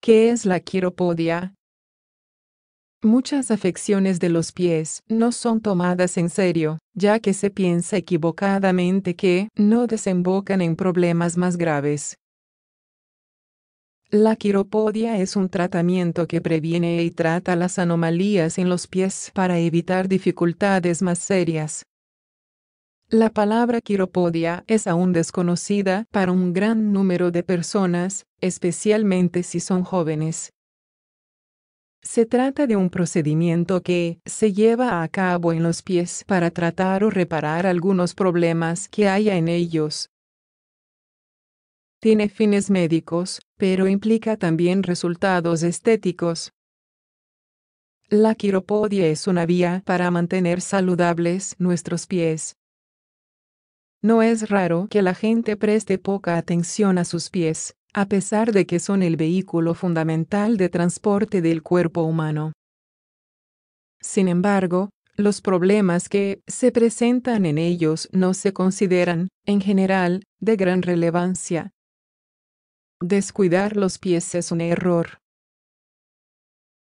¿Qué es la quiropodia? Muchas afecciones de los pies no son tomadas en serio, ya que se piensa equivocadamente que no desembocan en problemas más graves. La quiropodia es un tratamiento que previene y trata las anomalías en los pies para evitar dificultades más serias. La palabra quiropodia es aún desconocida para un gran número de personas, especialmente si son jóvenes. Se trata de un procedimiento que se lleva a cabo en los pies para tratar o reparar algunos problemas que haya en ellos. Tiene fines médicos, pero implica también resultados estéticos. La quiropodia es una vía para mantener saludables nuestros pies. No es raro que la gente preste poca atención a sus pies, a pesar de que son el vehículo fundamental de transporte del cuerpo humano. Sin embargo, los problemas que se presentan en ellos no se consideran, en general, de gran relevancia. Descuidar los pies es un error,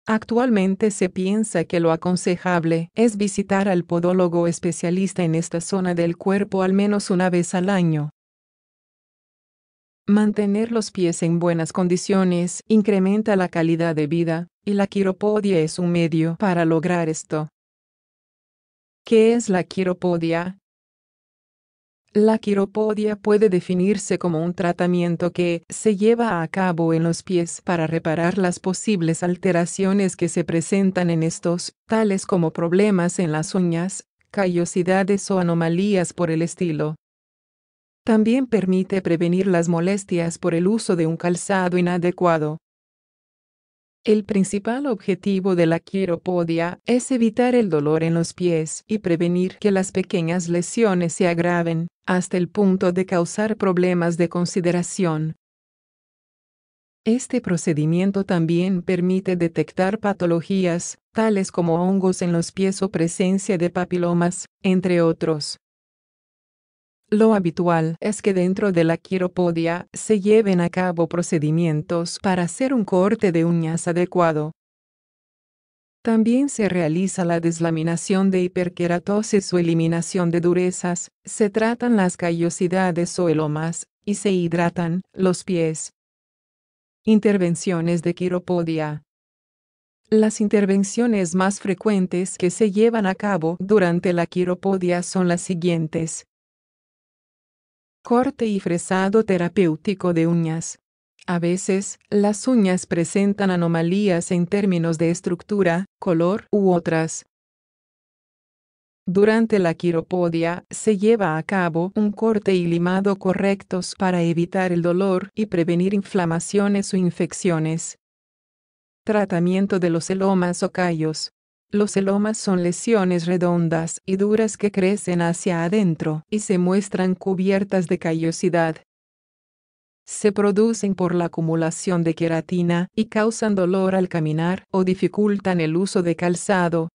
Actualmente se piensa que lo aconsejable es visitar al podólogo especialista en esta zona del cuerpo al menos una vez al año. Mantener los pies en buenas condiciones incrementa la calidad de vida, y la quiropodia es un medio para lograr esto. ¿Qué es la quiropodia? La quiropodia puede definirse como un tratamiento que se lleva a cabo en los pies para reparar las posibles alteraciones que se presentan en estos, tales como problemas en las uñas, callosidades o anomalías por el estilo. También permite prevenir las molestias por el uso de un calzado inadecuado. El principal objetivo de la quiropodia es evitar el dolor en los pies y prevenir que las pequeñas lesiones se agraven, hasta el punto de causar problemas de consideración. Este procedimiento también permite detectar patologías, tales como hongos en los pies o presencia de papilomas, entre otros. Lo habitual es que dentro de la quiropodia se lleven a cabo procedimientos para hacer un corte de uñas adecuado. También se realiza la deslaminación de hiperqueratosis o eliminación de durezas, se tratan las callosidades o elomas, y se hidratan los pies. Intervenciones de quiropodia. Las intervenciones más frecuentes que se llevan a cabo durante la quiropodia son las siguientes corte y fresado terapéutico de uñas. A veces, las uñas presentan anomalías en términos de estructura, color u otras. Durante la quiropodia, se lleva a cabo un corte y limado correctos para evitar el dolor y prevenir inflamaciones o infecciones. Tratamiento de los elomas o callos. Los celomas son lesiones redondas y duras que crecen hacia adentro y se muestran cubiertas de callosidad. Se producen por la acumulación de queratina y causan dolor al caminar o dificultan el uso de calzado.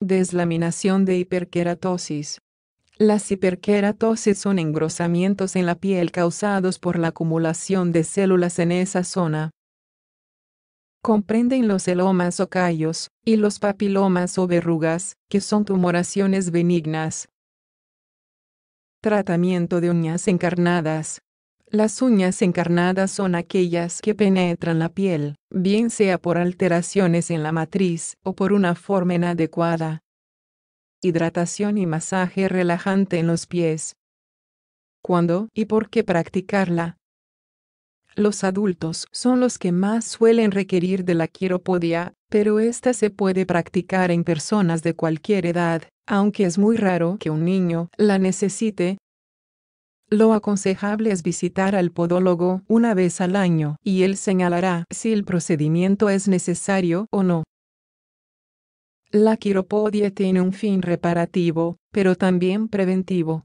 Deslaminación de hiperqueratosis. Las hiperqueratosis son engrosamientos en la piel causados por la acumulación de células en esa zona comprenden los elomas o callos, y los papilomas o verrugas, que son tumoraciones benignas. Tratamiento de uñas encarnadas. Las uñas encarnadas son aquellas que penetran la piel, bien sea por alteraciones en la matriz o por una forma inadecuada. Hidratación y masaje relajante en los pies. ¿Cuándo y por qué practicarla? Los adultos son los que más suelen requerir de la quiropodia, pero esta se puede practicar en personas de cualquier edad, aunque es muy raro que un niño la necesite. Lo aconsejable es visitar al podólogo una vez al año y él señalará si el procedimiento es necesario o no. La quiropodia tiene un fin reparativo, pero también preventivo.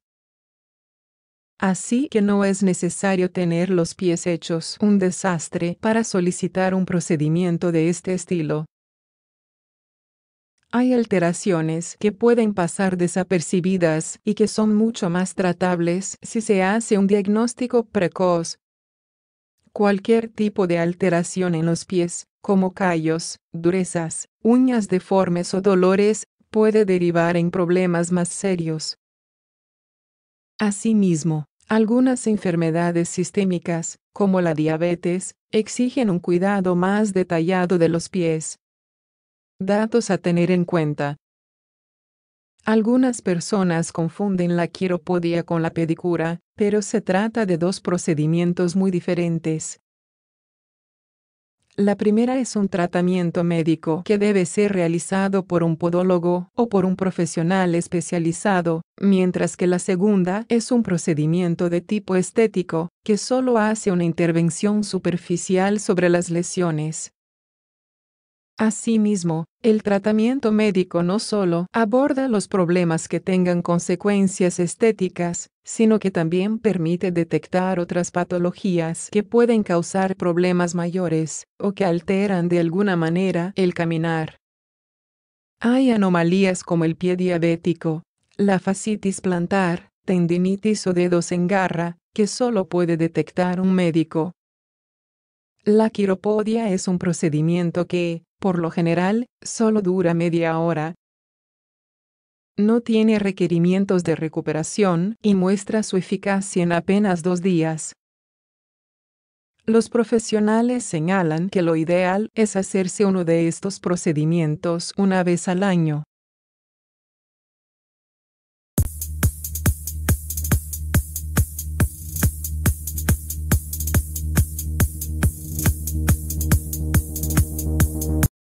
Así que no es necesario tener los pies hechos un desastre para solicitar un procedimiento de este estilo. Hay alteraciones que pueden pasar desapercibidas y que son mucho más tratables si se hace un diagnóstico precoz. Cualquier tipo de alteración en los pies, como callos, durezas, uñas deformes o dolores, puede derivar en problemas más serios. Asimismo, algunas enfermedades sistémicas, como la diabetes, exigen un cuidado más detallado de los pies. Datos a tener en cuenta. Algunas personas confunden la quiropodia con la pedicura, pero se trata de dos procedimientos muy diferentes. La primera es un tratamiento médico que debe ser realizado por un podólogo o por un profesional especializado, mientras que la segunda es un procedimiento de tipo estético, que solo hace una intervención superficial sobre las lesiones, Asimismo, el tratamiento médico no solo aborda los problemas que tengan consecuencias estéticas, sino que también permite detectar otras patologías que pueden causar problemas mayores o que alteran de alguna manera el caminar. Hay anomalías como el pie diabético, la fascitis plantar, tendinitis o dedos en garra, que solo puede detectar un médico. La quiropodia es un procedimiento que, por lo general, solo dura media hora. No tiene requerimientos de recuperación y muestra su eficacia en apenas dos días. Los profesionales señalan que lo ideal es hacerse uno de estos procedimientos una vez al año.